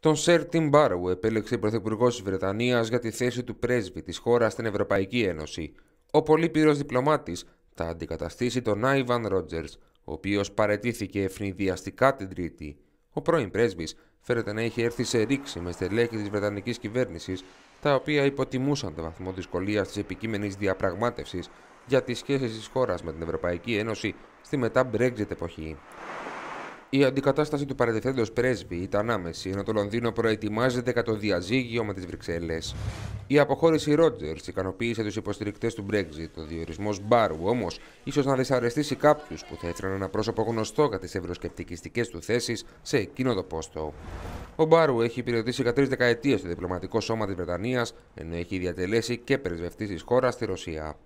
Τον Σερ Τιμ Μπάρου επέλεξε πρωθυπουργός της Βρετανίας για τη θέση του πρέσβη της χώρας στην Ευρωπαϊκή Ένωση. Ο πολύπειρο διπλωμάτης θα αντικαταστήσει τον Άιβαν Ρότζερ, ο οποίος παρετήθηκε ευνηδιαστικά την Τρίτη. Ο πρώην πρέσβης φέρεται να είχε έρθει σε ρήξη με στελέχη της Βρετανικής κυβέρνησης, τα οποία υποτιμούσαν τον βαθμό δυσκολίας της επικείμενης διαπραγμάτευσης για τις σχέσεις της χώρας με την Ευρωπαϊκή Ένωση στη μετά Brexit εποχή. Η αντικατάσταση του παρατηθέντος πρέσβη ήταν άμεση, ενώ το Λονδίνο προετοιμάζεται κατά το διαζύγιο με τις Βρυξέλλες. Η αποχώρηση Ρότζερ ικανοποίησε τους υποστηρικτές του Brexit. Ο διορισμός Μπάρου όμως ίσως να δυσαρεστήσει κάποιους που θα ήθελαν ένα πρόσωπο γνωστό για τις ευρωσκεπτικιστικές του θέσεις σε εκείνο το πόστο. Ο Μπάρου έχει υπηρετήσει για τρει δεκαετίε το διπλωματικό σώμα της Βρετανίας, ενώ έχει διατελέσει και πρεσβευτή της χώρας στη Ρωσία.